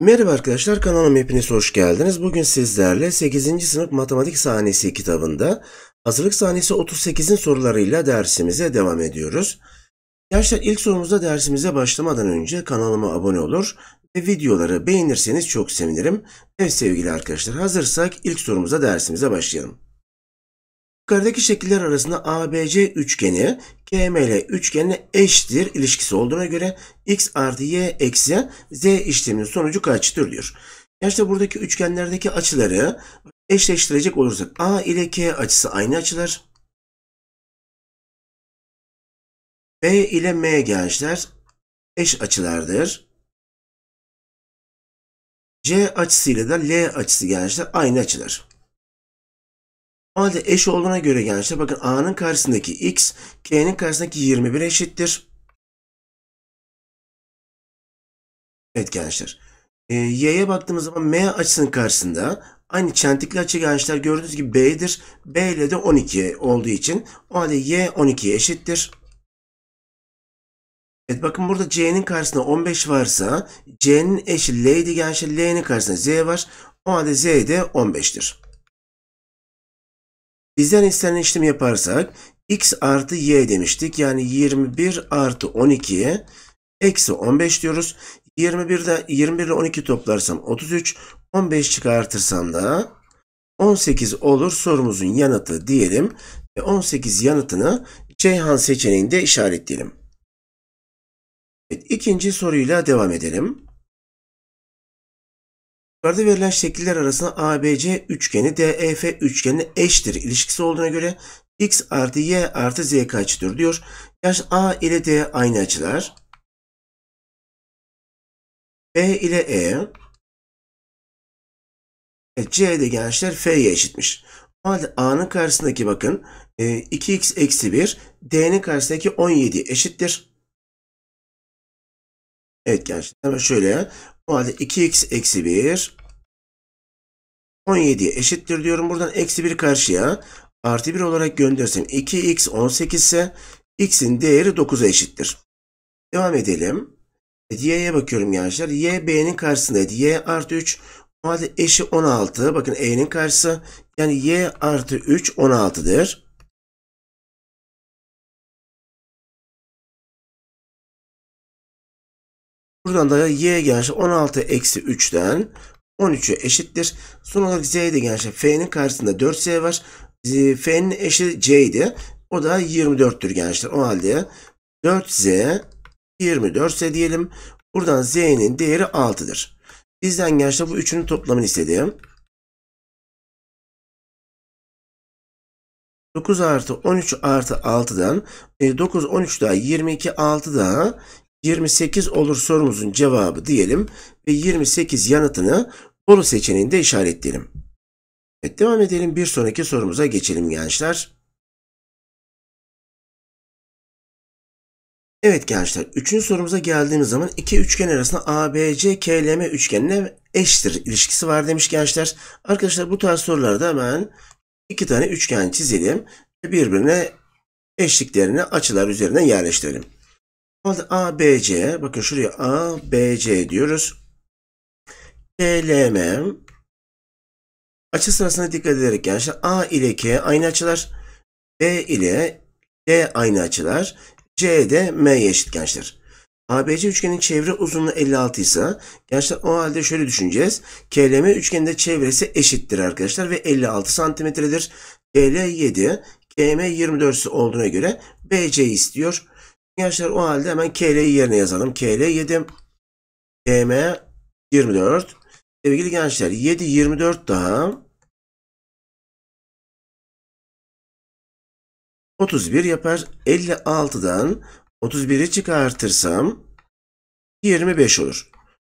Merhaba arkadaşlar kanalıma hepiniz hoş geldiniz. Bugün sizlerle 8. sınıf matematik sahnesi kitabında hazırlık sahnesi 38'in sorularıyla dersimize devam ediyoruz. Gençler ilk sorumuzda dersimize başlamadan önce kanalıma abone olur ve videoları beğenirseniz çok sevinirim. Evet sevgili arkadaşlar hazırsak ilk sorumuza dersimize başlayalım. Yukarıdaki şekiller arasında ABC üçgeni KML üçgenine eşittir ilişkisi olduğuna göre x artı y eksi z işleminin sonucu kaçtır diyor. Yani işte buradaki üçgenlerdeki açıları eşleştirecek olursak A ile K açısı aynı açılar. B ile M gençler eş açılardır. C açısıyla da L açısı gençler aynı açılar. O halde eş olduğuna göre gençler bakın A'nın karşısındaki X, K'nin karşısındaki 21 eşittir. Evet gençler. E, ee, Y'ye baktığımız zaman M açısının karşısında aynı çentikli açı gençler gördüğünüz gibi B'dir. B ile de 12 olduğu için o halde Y 12'ye eşittir. Evet bakın burada C'nin karşısında 15 varsa C'nin eşi L'ydi gençler. L'nin karşısında Z var. O halde Z de 15'tir. Bizden istenen işlemi yaparsak x artı y demiştik. Yani 21 artı 12 eksi 15 diyoruz. 21'de 21 ile 12 toplarsam 33, 15 çıkartırsam da 18 olur sorumuzun yanıtı diyelim ve 18 yanıtını Ceyhan seçeneğinde işaretleyelim. Evet, ikinci soruyla devam edelim. Yukarıda verilen şekiller arasında ABC üçgeni DEF üçgeni eştir ilişkisi olduğuna göre x artı y artı z kaçtır diyor. Yani A ile D aynı açılar. B ile E. E, C de gençler F'ye eşitmiş. O halde A'nın karşısındaki bakın 2x e, eksi 1 D'nin karşısındaki 17 eşittir. Evet gençler Ama şöyle o 2x eksi 1 17'ye eşittir diyorum. Buradan eksi 1 karşıya artı 1 olarak göndersem 2x 18 ise x'in değeri 9'a eşittir. Devam edelim. E, y'ye bakıyorum gençler. Y B'nin karşısındaydı. Y artı 3. O halde eşi 16. Bakın E'nin karşısı. Yani Y artı 3 16'dır. Buradan da y gençler 16 eksi 3'ten 13'e eşittir. Son olarak z de gençler f'nin karşısında 4z var. F'nin eşi c'ydi. O da 24'tür gençler. O halde 4z 24 ise diyelim. Buradan z'nin değeri 6'dır. Bizden gençler bu üçünün toplamını istedim. 9 artı 13 artı 6'dan 9, 13 daha 22, 6 daha 28 olur sorumuzun cevabı diyelim ve 28 yanıtını Bolu seçeneğinde işaretleyelim. Evet devam edelim bir sonraki sorumuza geçelim gençler. Evet gençler, üçüncü sorumuza geldiğimiz zaman iki üçgen arasında ABC KLM üçgenine eşittir ilişkisi var demiş gençler. Arkadaşlar bu tarz sorularda hemen iki tane üçgen çizelim ve birbirine eşliklerini açılar üzerinden yerleştirelim. A B C Bakın şuraya A B C diyoruz. K L M Açı sırasına dikkat ederek gençler A ile K aynı açılar. B ile D aynı açılar. C de M'ye eşit gençler. ABC üçgenin çevre uzunluğu 56 ise gençler o halde şöyle düşüneceğiz. KLM üçgeninde çevresi eşittir arkadaşlar ve 56 santimetredir. KL 7, KM 24 olduğuna göre BC istiyor. Gençler o halde hemen KL'yi yerine yazalım. KL 7. DM 24. Sevgili gençler 7 24 daha 31 yapar. 56'dan 31'i çıkartırsam 25 olur.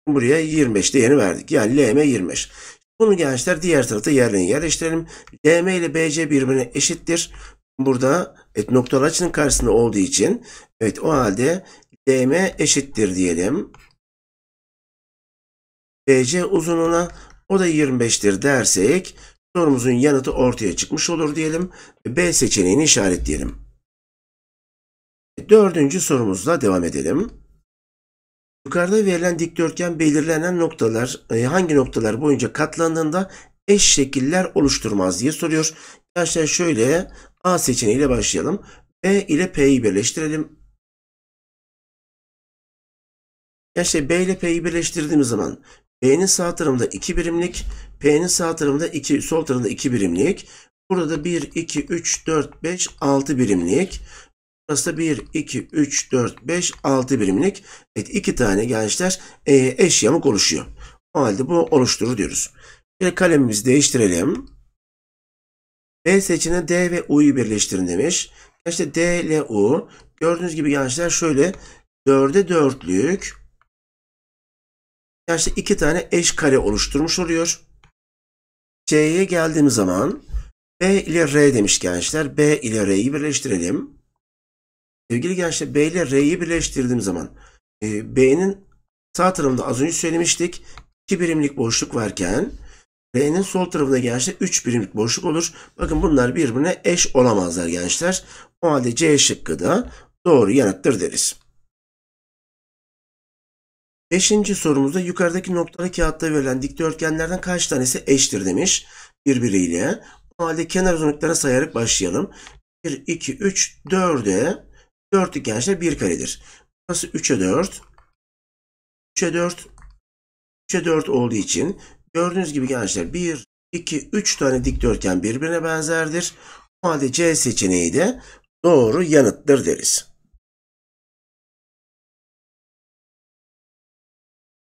Buraya 25 de yeni verdik. Yani LM 25. Bunu gençler diğer tarafta yerine yerleştirelim. LM ile BC birbirine eşittir burada evet, noktalı açının karşısında olduğu için evet o halde DM eşittir diyelim. BC uzunluğuna o da 25'tir dersek sorumuzun yanıtı ortaya çıkmış olur diyelim. B seçeneğini işaretleyelim. Dördüncü sorumuzla devam edelim. Yukarıda verilen dikdörtgen belirlenen noktalar e, hangi noktalar boyunca katlandığında eş şekiller oluşturmaz diye soruyor. Arkadaşlar şöyle A seçeneğiyle başlayalım. B ile P'yi birleştirelim. Gençler B ile P'yi birleştirdiğimiz zaman B'nin sağ tarafında 2 birimlik, P'nin sağ tarafında 2, sol tarafında 2 birimlik. Burada 1, 2, 3, 4, 5, 6 birimlik. Burası da 1, 2, 3, 4, 5, 6 birimlik. Evet iki tane gençler e, eş yamuk oluşuyor. O halde bu oluşturur diyoruz. Bir kalemimizi değiştirelim. B e seçeneği D ve U'yu birleştirin demiş. İşte D ile U. Gördüğünüz gibi gençler şöyle 4'e 4'lük yani işte iki tane eş kare oluşturmuş oluyor. C'ye geldiğim zaman B ile R demiş gençler. B ile R'yi birleştirelim. Sevgili gençler B ile R'yi birleştirdiğim zaman e, B'nin sağ tarafında az önce söylemiştik. 2 birimlik boşluk varken R'nin sol tarafında gençler 3 birimlik boşluk olur. Bakın bunlar birbirine eş olamazlar gençler. O halde C şıkkı da doğru yanıttır deriz. Beşinci sorumuzda yukarıdaki noktalı kağıtta verilen dikdörtgenlerden kaç tanesi eştir demiş birbiriyle. O halde kenar uzunluklarını sayarak başlayalım. 1, 2, 3, 4'e 4 gençler 1 karedir. Burası 3'e 4. 3'e 4. 3'e 4 olduğu için Gördüğünüz gibi gençler 1, 2, 3 tane dikdörtgen birbirine benzerdir. O halde C seçeneği de doğru yanıttır deriz.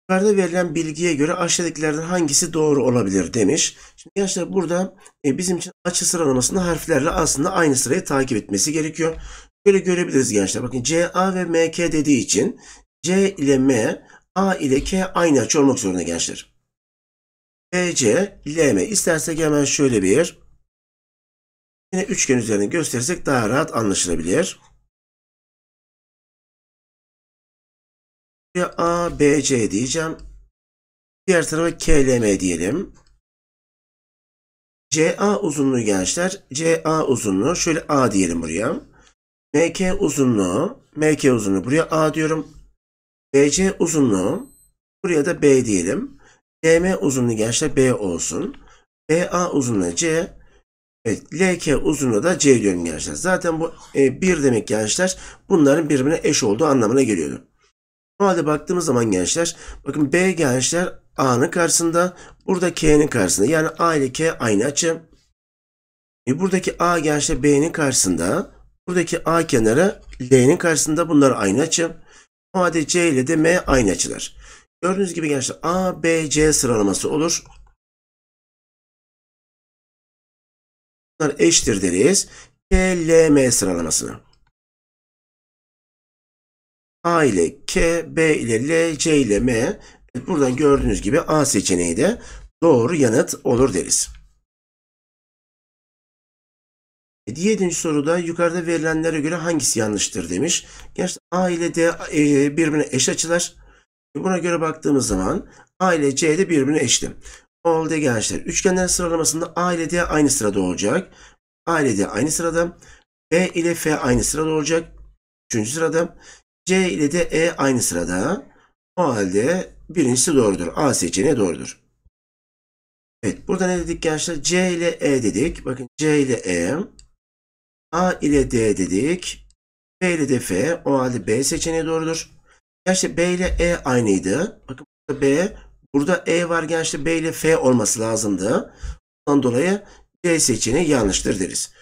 Yukarıda verilen bilgiye göre aşağıdakilerden hangisi doğru olabilir demiş. Şimdi gençler burada e, bizim için açı sıralamasında harflerle aslında aynı sırayı takip etmesi gerekiyor. Böyle görebiliriz gençler. Bakın C, A ve M, K dediği için C ile M, A ile K aynı açı olmak zorunda gençler. BC, LM. İstersek hemen şöyle bir yine üçgen üzerine göstersek daha rahat anlaşılabilir. Buraya A, B, C diyeceğim. Diğer tarafa KLM diyelim. CA uzunluğu gençler. CA uzunluğu şöyle A diyelim buraya. MK uzunluğu, MK uzunluğu buraya A diyorum. BC uzunluğu buraya da B diyelim. DM uzunluğu gençler B olsun. BA uzunluğu C. Evet, LK uzunluğu da C diyorum gençler. Zaten bu e, 1 demek gençler bunların birbirine eş olduğu anlamına geliyordu. O halde baktığımız zaman gençler bakın B gençler A'nın karşısında burada K'nin karşısında yani A ile K aynı açı. E, buradaki A gençler B'nin karşısında buradaki A kenarı L'nin karşısında bunlar aynı açı. O halde C ile de M aynı açılar. Gördüğünüz gibi gençler A, B, C sıralaması olur. Bunlar eşittir deriz. K, L, M sıralamasını. A ile K, B ile L, C ile M. Buradan gördüğünüz gibi A seçeneği de doğru yanıt olur deriz. 7. soruda yukarıda verilenlere göre hangisi yanlıştır demiş. Gençler A ile D e, birbirine eş açılar. Buna göre baktığımız zaman A ile C de birbirine eşit. Oldu gençler. Üçgenlerin sıralamasında A ile D aynı sırada olacak. A ile D aynı sırada. B ile F aynı sırada olacak. Üçüncü sırada. C ile de E aynı sırada. O halde birincisi doğrudur. A seçeneği doğrudur. Evet burada ne dedik gençler? C ile E dedik. Bakın C ile E. A ile D dedik. B ile de F. O halde B seçeneği doğrudur. Gençte B ile E aynıydı. Bakın burada B, burada E var gençte B ile F olması lazımdı. Ondan dolayı C seçeneği yanlıştır deriz.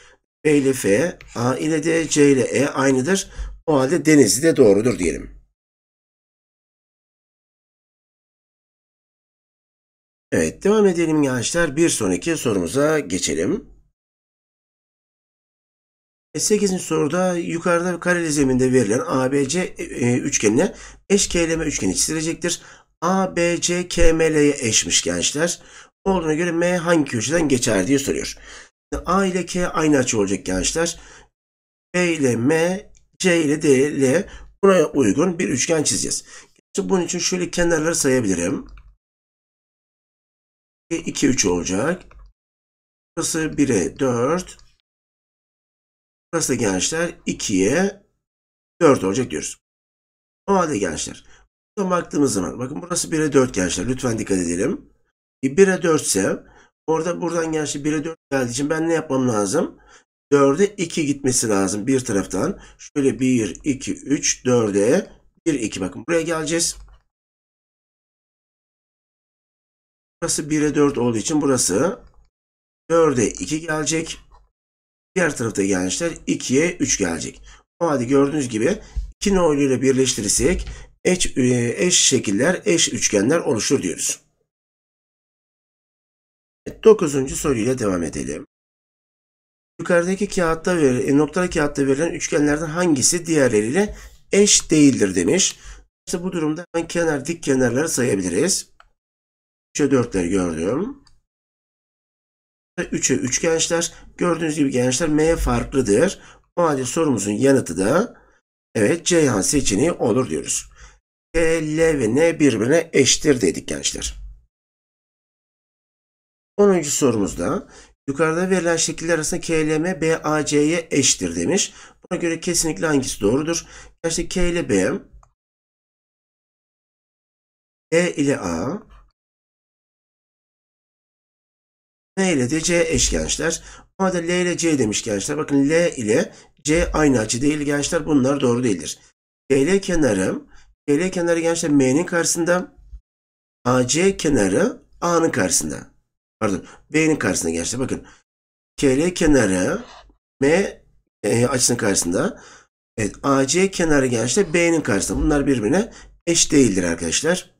B ile F, A ile D, C ile E aynıdır. O halde Denizli de doğrudur diyelim. Evet devam edelim gençler. Bir sonraki sorumuza geçelim. 8. E, soruda yukarıda kareli zeminde verilen ABC e, üçgenine eş KLM üçgeni çizilecektir. ABC KML'ye eşmiş gençler. Olduğuna göre M hangi köşeden geçer diye soruyor. A ile K aynı açı olacak gençler. B ile M, C ile D ile buna uygun bir üçgen çizeceğiz. İşte bunun için şöyle kenarları sayabilirim. 2, e, 3 olacak. Burası 1'e 4, Burası da gençler 2'ye 4 olacak diyoruz. O halde gençler. Burada baktığımız zaman bakın burası 1'e 4 gençler. Lütfen dikkat edelim. 1'e 4 ise orada buradan gençler 1'e 4 geldiği için ben ne yapmam lazım? 4'e 2 gitmesi lazım bir taraftan. Şöyle 1, 2, 3, 4'e 1, 2. Bakın buraya geleceğiz. Burası 1'e 4 olduğu için burası 4'e 2 gelecek. Diğer tarafta gençler 2'ye 3 gelecek. O halde gördüğünüz gibi 2 nolu ile birleştirirsek eş, e, eş şekiller, eş üçgenler oluşur diyoruz. 9. soruyla devam edelim. Yukarıdaki kağıtta ver, e, noktalı kağıtta verilen üçgenlerden hangisi diğerleriyle eş değildir demiş. İşte bu durumda hemen kenar dik kenarları sayabiliriz. 3'e 4'leri gördüm. 3'e 3 gençler. Gördüğünüz gibi gençler M farklıdır. O halde sorumuzun yanıtı da evet Ceyhan seçeneği olur diyoruz. E, L ve N birbirine eşittir dedik gençler. 10. sorumuzda yukarıda verilen şekiller arasında KLM BAC'ye eşittir demiş. Buna göre kesinlikle hangisi doğrudur? Gerçi K ile B, E ile A, M ile de C eş gençler. Bu madde L ile C demiş gençler. Bakın L ile C aynı açı değil gençler. Bunlar doğru değildir. GL kenarı GL kenarı gençler M'nin karşısında AC kenarı A'nın karşısında. Pardon B'nin karşısında gençler. Bakın KL kenarı M e, açısının karşısında. Evet AC kenarı gençler B'nin karşısında. Bunlar birbirine eş değildir arkadaşlar.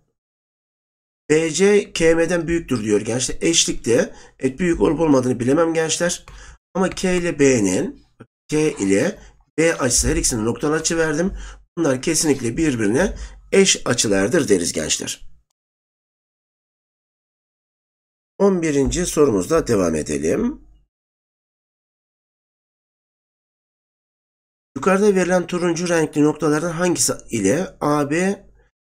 BC KM'den büyüktür diyor gençler. Eşlikte et büyük olup olmadığını bilemem gençler. Ama K ile B'nin K ile B açısı her ikisinin noktalı açı verdim. Bunlar kesinlikle birbirine eş açılardır deriz gençler. 11. sorumuzla devam edelim. Yukarıda verilen turuncu renkli noktalardan hangisi ile AB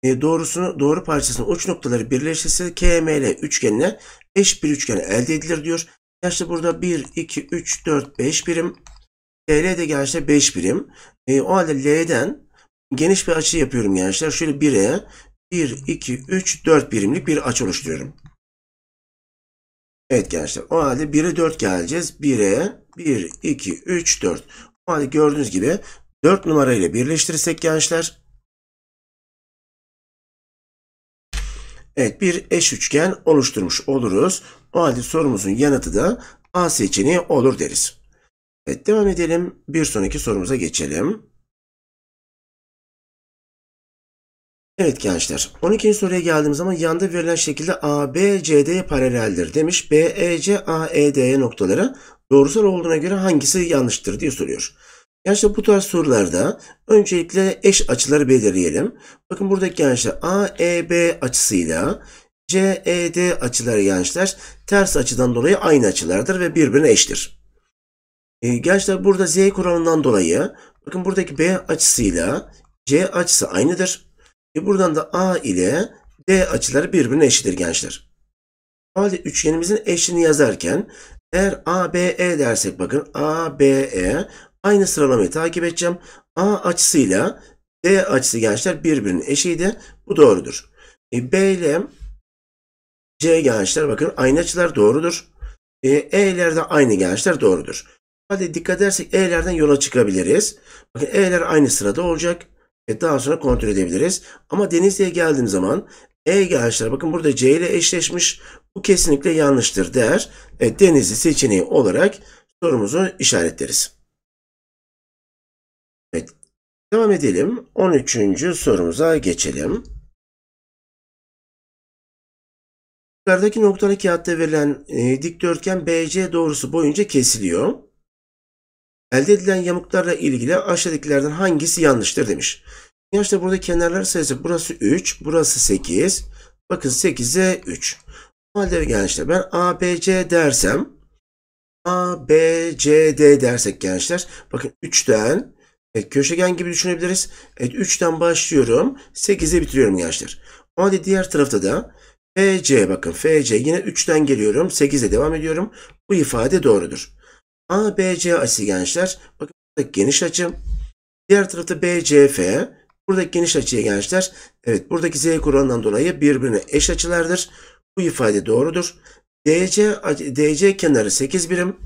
e, doğrusunu doğru parçasının uç noktaları birleşirse KML üçgenine eş bir üçgen elde edilir diyor. Gençler burada 1, 2, 3, 4, 5 birim. TL de gençler 5 birim. E, o halde L'den geniş bir açı yapıyorum gençler. Şöyle 1'e 1, 2, 3, 4 birimlik bir açı oluşturuyorum. Evet gençler o halde 1'e 4 geleceğiz. 1'e 1, 2, 3, 4. O halde gördüğünüz gibi 4 numara ile birleştirirsek gençler Evet bir eş üçgen oluşturmuş oluruz. O halde sorumuzun yanıtı da A seçeneği olur deriz. Evet devam edelim. Bir sonraki sorumuza geçelim. Evet gençler 12. soruya geldiğimiz zaman yanda verilen şekilde A, B, C, D paraleldir demiş. B, E, C, A, E, D noktaları doğrusal olduğuna göre hangisi yanlıştır diye soruyor. Yani bu tarz sorularda öncelikle eş açıları belirleyelim. Bakın buradaki gençler AEB açısıyla CED açıları gençler ters açıdan dolayı aynı açılardır ve birbirine eştir. E, gençler burada Z kuralından dolayı bakın buradaki B açısıyla C açısı aynıdır. E, buradan da A ile D açıları birbirine eşittir gençler. Halde üçgenimizin eşini yazarken eğer ABE dersek bakın ABE Aynı sıralamayı takip edeceğim. A açısıyla D açısı gençler birbirinin eşiydi. Bu doğrudur. E, B ile C gençler bakın aynı açılar doğrudur. E, E'ler de aynı gençler doğrudur. Hadi dikkat edersek E'lerden yola çıkabiliriz. Bakın E'ler aynı sırada olacak. E, daha sonra kontrol edebiliriz. Ama Denizli'ye geldiğim zaman E gençler bakın burada C ile eşleşmiş. Bu kesinlikle yanlıştır der. E, Denizli seçeneği olarak sorumuzu işaretleriz. Evet. Devam edelim. 13. sorumuza geçelim. Yukarıdaki noktalı kağıtta verilen e, dikdörtgen BC doğrusu boyunca kesiliyor. Elde edilen yamuklarla ilgili aşağıdakilerden hangisi yanlıştır demiş. Gençler burada kenarlar sayısı burası 3, burası 8. Bakın 8'e 3. O halde gençler ben ABC dersem ABCD dersek gençler bakın 3'ten Evet, köşegen gibi düşünebiliriz. Evet 3'ten başlıyorum. 8'e bitiriyorum gençler. O diğer tarafta da FC bakın FC yine 3'ten geliyorum. 8'e devam ediyorum. Bu ifade doğrudur. ABC açısı gençler. Bakın burada geniş açım. Diğer tarafta BCF. Buradaki geniş açıya gençler. Evet buradaki Z kuralından dolayı birbirine eş açılardır. Bu ifade doğrudur. DC, DC kenarı 8 birim.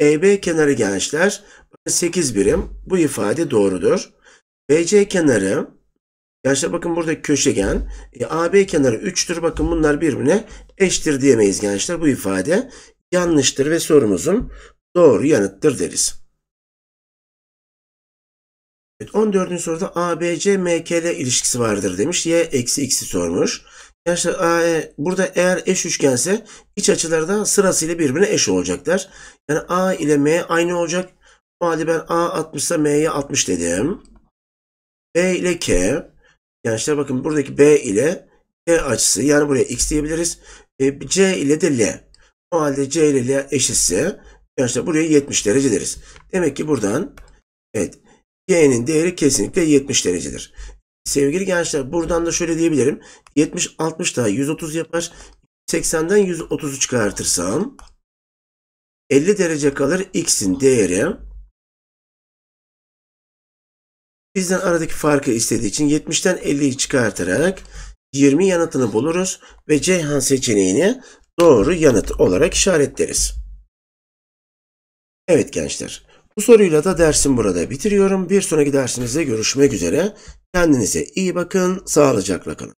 EB kenarı gençler 8 birim. Bu ifade doğrudur. BC kenarı gençler bakın burada köşegen. E, AB kenarı 3'tür. Bakın bunlar birbirine eşittir diyemeyiz gençler. Bu ifade yanlıştır ve sorumuzun doğru yanıttır deriz. Evet, 14. soruda ABC MKL ilişkisi vardır demiş. Y eksi x'i sormuş. Gençler e, burada eğer eş üçgense iç açıları da sırasıyla birbirine eş olacaklar. Yani A ile M aynı olacak. O halde ben A 60'sa M'ye 60 dedim. B ile K. Gençler bakın buradaki B ile K açısı. Yani buraya X diyebiliriz. E, C ile de L. O halde C ile L eşitse gençler buraya 70 derece deriz. Demek ki buradan evet G'nin değeri kesinlikle 70 derecedir. Sevgili gençler buradan da şöyle diyebilirim. 70 60 daha 130 yapar. 80'den 130'u çıkartırsam 50 derece kalır x'in değeri Bizden aradaki farkı istediği için 70'ten 50'yi çıkartarak 20 yanıtını buluruz ve Ceyhan seçeneğini doğru yanıt olarak işaretleriz. Evet gençler, bu soruyla da dersim burada bitiriyorum. Bir sonraki dersimizde görüşmek üzere. Kendinize iyi bakın, sağlıcakla kalın.